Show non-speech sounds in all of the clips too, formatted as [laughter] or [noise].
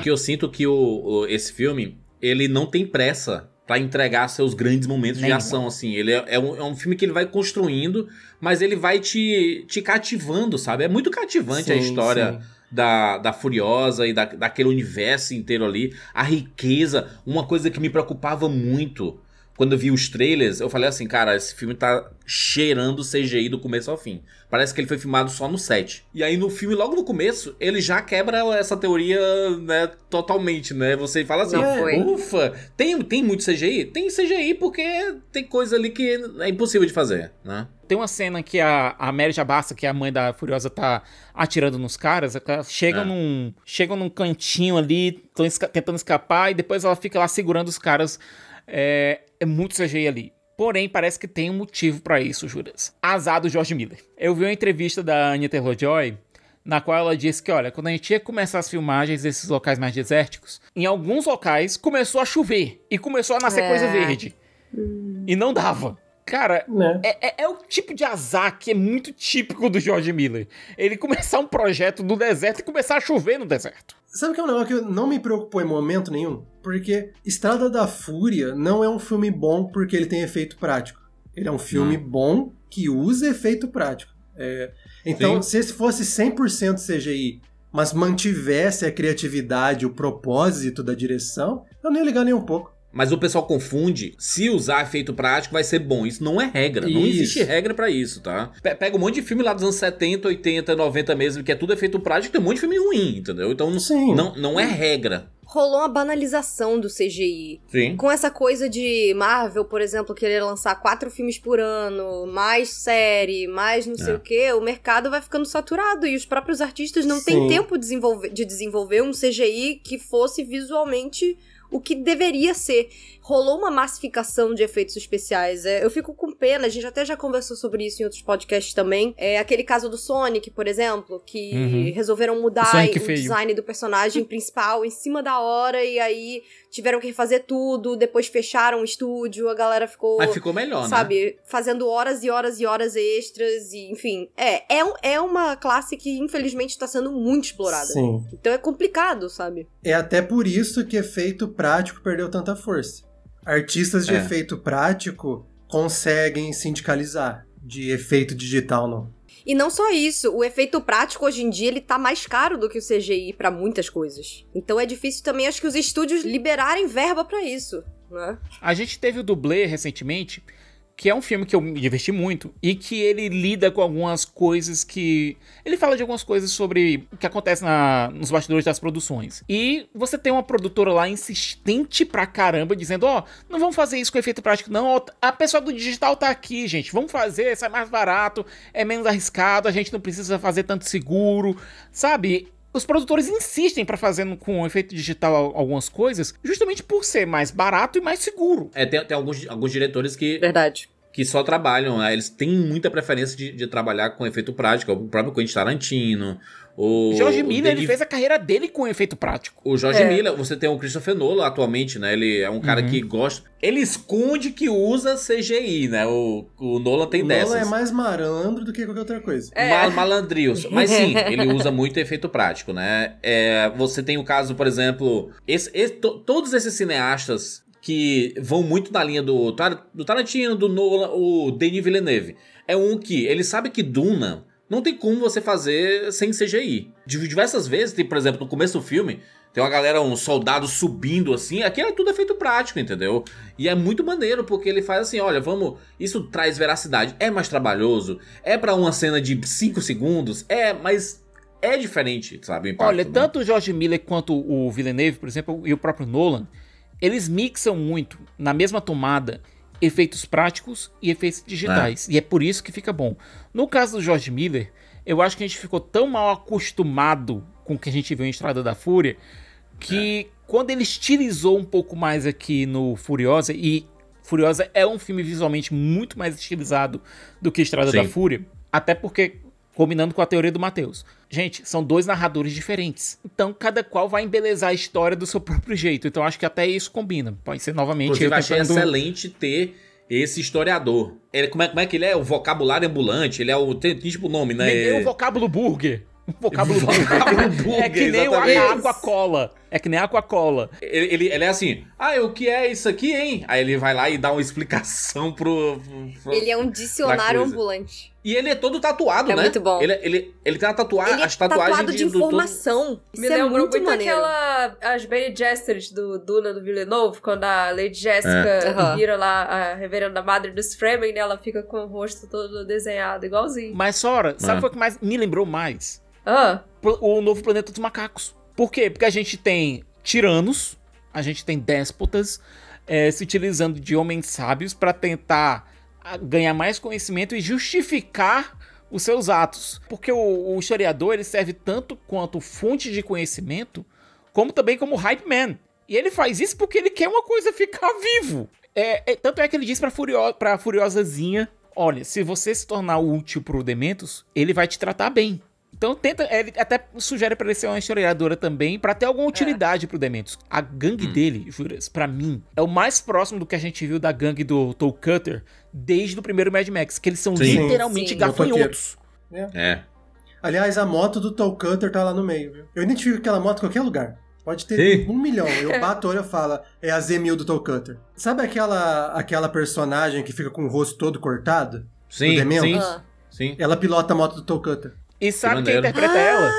que eu sinto que o, o esse filme, ele não tem pressa para entregar seus grandes momentos Nenhum. de ação, assim. Ele é, é, um, é, um, filme que ele vai construindo, mas ele vai te, te cativando, sabe? É muito cativante sim, a história sim. da, da Furiosa e da, daquele universo inteiro ali. A riqueza, uma coisa que me preocupava muito quando eu vi os trailers, eu falei assim, cara, esse filme tá cheirando CGI do começo ao fim. Parece que ele foi filmado só no set. E aí no filme, logo no começo, ele já quebra essa teoria, né, totalmente, né? Você fala assim, é, ufa, tem, tem muito CGI? Tem CGI porque tem coisa ali que é impossível de fazer, né? Tem uma cena que a, a Mary Jabassa, que é a mãe da Furiosa, tá atirando nos caras. Chegam, é. num, chegam num cantinho ali, esca tentando escapar, e depois ela fica lá segurando os caras. É, é muito CGI ali. Porém, parece que tem um motivo para isso, Juras. Azar do George Miller. Eu vi uma entrevista da Anya Taylor-Joy na qual ela disse que, olha, quando a gente ia começar as filmagens desses locais mais desérticos, em alguns locais começou a chover e começou a nascer é. coisa verde. E não dava. Cara, né? é, é, é, o tipo de azar que é muito típico do George Miller. Ele começar um projeto no deserto e começar a chover no deserto. Sabe o que é um negócio que não me preocupou em momento nenhum? Porque Estrada da Fúria não é um filme bom porque ele tem efeito prático. Ele é um filme hum. bom que usa efeito prático. É, então, Sim. se fosse 100% CGI, mas mantivesse a criatividade, o propósito da direção, eu nem ligar nem um pouco. Mas o pessoal confunde, se usar efeito prático vai ser bom. Isso não é regra, isso. não existe regra para isso, tá? Pega um monte de filme lá dos anos 70, 80, 90 mesmo, que é tudo efeito prático, tem um monte de filme ruim, entendeu? Então Sim. não, não é regra rolou uma banalização do CGI. Sim. Com essa coisa de Marvel, por exemplo, querer lançar quatro filmes por ano, mais série, mais não sei é. o quê, o mercado vai ficando saturado e os próprios artistas não Sim. têm tempo de desenvolver, de desenvolver um CGI que fosse visualmente o que deveria ser. Rolou uma massificação de efeitos especiais. É, eu fico com pena, a gente até já conversou sobre isso em outros podcasts também. É aquele caso do Sonic, por exemplo, que uhum. resolveram mudar o, o design do personagem principal em cima da hora, e aí tiveram que refazer tudo, depois fecharam o estúdio, a galera ficou. Mas ficou melhor, né? sabe, né? Fazendo horas e horas e horas extras, e, enfim. É, é, é uma classe que infelizmente está sendo muito explorada. Sim. Então é complicado, sabe? É até por isso que efeito prático perdeu tanta força. Artistas de é. efeito prático conseguem sindicalizar de efeito digital, não. E não só isso, o efeito prático hoje em dia ele tá mais caro do que o CGI para muitas coisas. Então é difícil também acho que os estúdios liberarem verba para isso, né? A gente teve o dublê recentemente que é um filme que eu me diverti muito e que ele lida com algumas coisas que. Ele fala de algumas coisas sobre o que acontece na, nos bastidores das produções. E você tem uma produtora lá insistente pra caramba, dizendo: Ó, oh, não vamos fazer isso com efeito prático, não. A pessoa do digital tá aqui, gente. Vamos fazer, sai é mais barato, é menos arriscado, a gente não precisa fazer tanto seguro, sabe? Os produtores insistem para fazer com efeito digital algumas coisas, justamente por ser mais barato e mais seguro. É, tem, tem alguns, alguns diretores que. Verdade que só trabalham, né? eles têm muita preferência de, de, trabalhar com efeito prático, o próprio Quentin Tarantino, o... George Miller, ele fez a carreira dele com efeito prático. O George é. Miller, você tem o Christopher Nolan atualmente, né, ele é um cara uhum. que gosta... Ele esconde que usa CGI, né, o, o Nolan tem o dessas. Nolan é mais malandro do que qualquer outra coisa. É. Mal, malandrios, [laughs] mas sim, ele usa muito efeito prático, né. É, você tem o caso, por exemplo, esse, esse, to, todos esses cineastas que vão muito na linha do, do Tarantino, do Nolan, o Denis Villeneuve. É um que ele sabe que Duna não tem como você fazer sem CGI. diversas vezes, tem, por exemplo, no começo do filme, tem uma galera, um soldado subindo assim. Aqui é tudo é feito prático, entendeu? E é muito maneiro, porque ele faz assim: olha, vamos. Isso traz veracidade. É mais trabalhoso, é para uma cena de 5 segundos, é, mas é diferente, sabe? Impacto, olha, né? tanto o George Miller quanto o Villeneuve, por exemplo, e o próprio Nolan eles mixam muito na mesma tomada efeitos práticos e efeitos digitais. É. E é por isso que fica bom. No caso do George Miller, eu acho que a gente ficou tão mal acostumado com o que a gente viu em Estrada da Fúria que é. quando ele estilizou um pouco mais aqui no Furiosa, e Furiosa é um filme visualmente muito mais estilizado do que Estrada Sim. da Fúria, até porque combinando com a teoria do Matheus. Gente, são dois narradores diferentes. Então, cada qual vai embelezar a história do seu próprio jeito. Então, acho que até isso combina. Pode ser novamente. eu achei tentando... excelente ter esse historiador. Ele, como, é, como é que ele é? O vocabulário ambulante. Ele é o. Tem, tipo nome, né? Ele é o vocábulo burger. O vocábulo, [laughs] vocábulo burger. É que nem o a água cola. É que nem Aquacola. Ele, ele, ele é assim, ah, o que é isso aqui, hein? Aí ele vai lá e dá uma explicação [laughs] pro. pro ele é um dicionário ambulante. E ele é todo tatuado, é né? É muito bom. Ele, ele, ele tem uma tatuagem. Ele é tatuado de, informação. Isso Me é lembrou muito, muito aquela. As Bene Gesserit do Duna do Villeneuve, quando a Lady Jessica é. vira lá a reverenda madre dos Fremen, né? Ela fica com o rosto todo desenhado, igualzinho. Mas, Sora, sabe o é. que mais me lembrou mais? Ah. O novo Planeta dos Macacos. Por quê? Porque a gente tem tiranos, a gente tem déspotas é, se utilizando de homens sábios para tentar ah, ganhar mais conhecimento e justificar os seus atos. Porque o, o, historiador ele serve tanto quanto fonte de conhecimento, como também como hype man. E ele faz isso porque ele quer uma coisa ficar vivo. É, é, tanto é que ele diz pra, furio, pra Furiosazinha: olha, se você se tornar útil pro Dementos, ele vai te tratar bem. Então tenta, ele até sugere para ele ser uma historiadora também, para ter alguma é. utilidade é. pro Dementos. A gangue hum. dele, juras, para mim, é o mais próximo do que a gente viu da gangue do Toll Cutter desde o primeiro Mad Max, que eles são Sim. literalmente Sim. gafanhotos. É. é. Aliás, a moto do Toll Cutter tá lá no meio, viu? Eu identifico aquela moto em qualquer lugar. Pode ter Sim. um milhão. Eu [laughs] bato o olho e falo, é a Z1000 do Toll Cutter. Sabe aquela, aquela personagem que fica com o rosto todo cortado? Sim, sim, sim. Ela pilota a moto do Toll Cutter. E sabe que quem interpreta ah, ela?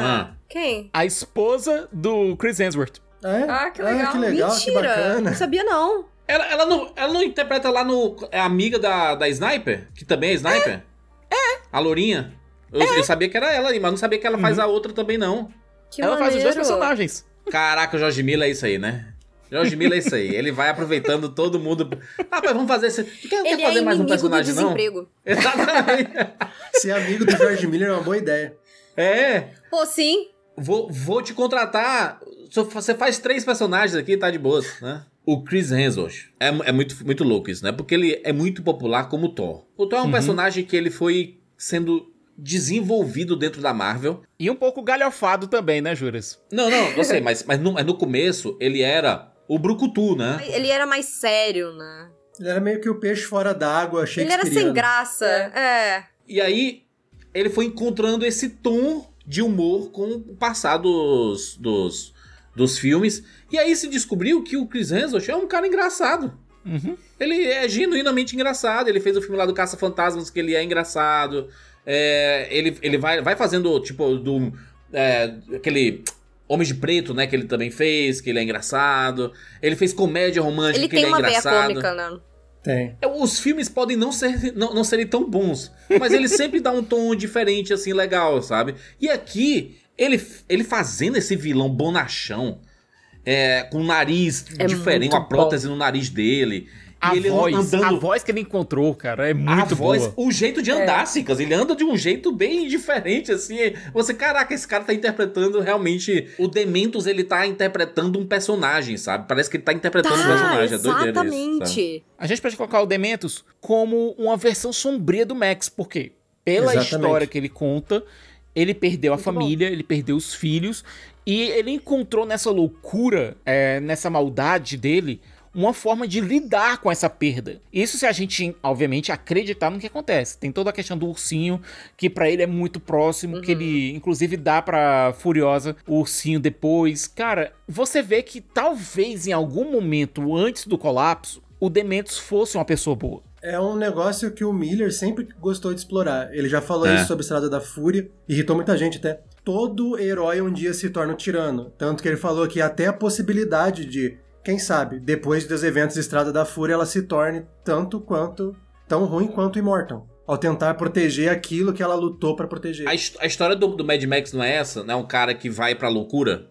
Ah. Quem? A esposa do Chris Hemsworth. Ah, é? Ah, que legal. Ah, que legal Mentira. Que bacana. Não sabia não. Ela, ela, não, ela não interpreta lá no. É amiga da, da Sniper? Que também é Sniper? É. é. A Lourinha? Eu, é. eu, sabia que era ela ali, mas não sabia que ela faz uhum. a outra também, não. Que ela maneiro. faz os dois personagens. [laughs] Caraca, o Jorge Miller é isso aí, né? George Miller é isso aí. Ele vai aproveitando todo mundo. Rapaz, ah, vamos fazer esse. Tu quer, quer é fazer é mais um personagem, do desemprego. não? [laughs] Exatamente. Ser amigo do George Miller é uma boa ideia. É. Pô, sim. Vou, vou te contratar. Você faz três personagens aqui, tá de boas, né? O Chris Hemsworth é, é muito, muito louco isso, né? Porque ele é muito popular como Thor. O Thor é um uhum. personagem que ele foi sendo desenvolvido dentro da Marvel. E um pouco galhofado também, né, Juras? Não, não, não sei, mas, mas, no, mas no começo ele era o brucutu, né? Ele era mais sério, né? Ele era meio que o peixe fora d'água, achei que Ele era sem graça, é. é. E aí, ele foi encontrando esse tom de humor com o passar dos, dos, dos filmes. E aí se descobriu que o Chris Hemsworth é um cara engraçado. Uhum. Ele é genuinamente engraçado. Ele fez o filme lá do Caça-Fantasmas, que ele é engraçado. É, ele ele vai, vai fazendo, tipo, do, é, aquele Homem de Preto, né? Que ele também fez, que ele é engraçado. Ele fez comédia romântica, ele que ele é engraçado. Ele tem uma veia cômica, né? Tem. É, os filmes podem não, ser, não, não serem tão bons, mas ele [laughs] sempre dá um tom diferente, assim, legal, sabe? E aqui, ele, ele fazendo esse vilão bonachão, é, com o nariz é diferente, uma prótese bom. no nariz dele. A e ele voz, andando... a voz que ele encontrou, cara, é muito a boa. o jeito de andar, é. Cicas, ele anda de um jeito bem diferente, assim. É, você, caraca, esse cara tá interpretando realmente. O Dementos, ele tá interpretando um personagem, sabe? Parece que ele tá interpretando tá, um personagem. É exatamente. É isso, a gente pode colocar o Dementos como uma versão sombria do Max, porque pela exatamente. história que ele conta, ele perdeu muito a família, bom. ele perdeu os filhos, e ele encontrou nessa loucura, é, nessa maldade dele uma forma de lidar com essa perda. Isso se a gente, obviamente, acreditar no que acontece. Tem toda a questão do ursinho, que para ele é muito próximo, uhum. que ele uhum. inclusive dá pra Furiosa o ursinho depois. Cara, você vê que talvez em algum momento antes do colapso, o Dementos fosse uma pessoa boa. É um negócio que o Miller sempre gostou de explorar. Ele já falou é. isso sobre a Estrada da Fúria, irritou muita gente até todo herói um dia se torna um tirano. Tanto que ele falou que até a possibilidade de quem sabe, depois dos eventos Estrada da Fúria, ela se torne tanto quanto tão ruim quanto Immortal. Ao tentar proteger aquilo que ela lutou para proteger. A, a história do, do, Mad Max não é essa? Não é um cara que vai pra loucura?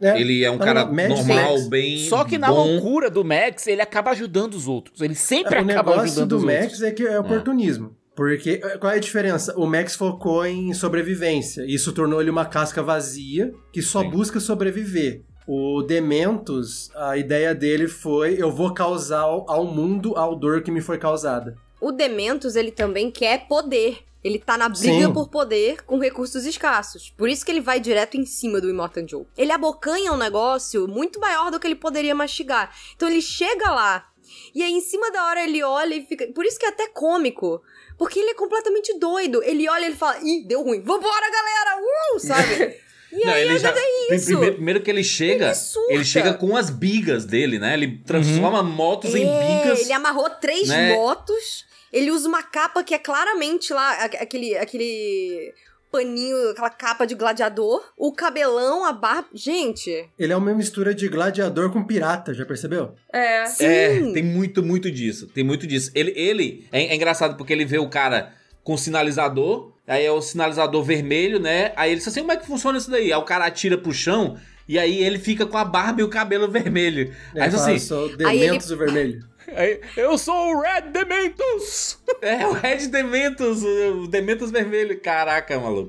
É, ele é um cara Mad normal, Max. bem. Só que na loucura do Max, ele acaba ajudando os outros. Ele sempre é, acaba ajudando os outros. O negócio do Max é que é oportunismo. É. Porque eh, qual é a diferença? O Max focou em sobrevivência. Isso tornou ele uma casca vazia que só Sim. busca sobreviver. O Dementos, a ideia dele foi: eu vou causar ao mundo a dor que me foi causada. O Dementos, ele também quer poder. Ele tá na briga Sim. por poder com recursos escassos. Por isso que ele vai direto em cima do Immortan Joe. Ele abocanha um negócio muito maior do que ele poderia mastigar. Então ele chega lá e aí em cima da hora ele olha e fica. Por isso que é até cômico. Porque ele é completamente doido. Ele olha e ele fala: ih, deu ruim. Vambora, galera! Uh! Sabe? [laughs] E não, aí ele já, Primeiro, primeiro, que ele chega, ele, ele, chega com as bigas dele, né? Ele transforma uhum. motos é, em bigas. Ele amarrou três né? motos. Ele usa uma capa que é claramente lá aquele aquele paninho, aquela capa de gladiador, o cabelão, a barba. Gente. Ele é uma mistura de gladiador com pirata, já percebeu? É. é Sim. É, tem muito, muito disso. Tem muito disso. Ele, ele é, é engraçado porque ele vê o cara com sinalizador. Aí é o sinalizador vermelho, né? Aí ele disse assim: como é que funciona isso daí? Aí o cara atira pro chão e aí ele fica com a barba e o cabelo vermelho. É, aí fala, assim. Sou Dementos aí ele... vermelho. [laughs] Aí, eu sou o Red Dementos! É, o Red Dementos, o Dementos vermelho. Caraca, maluco.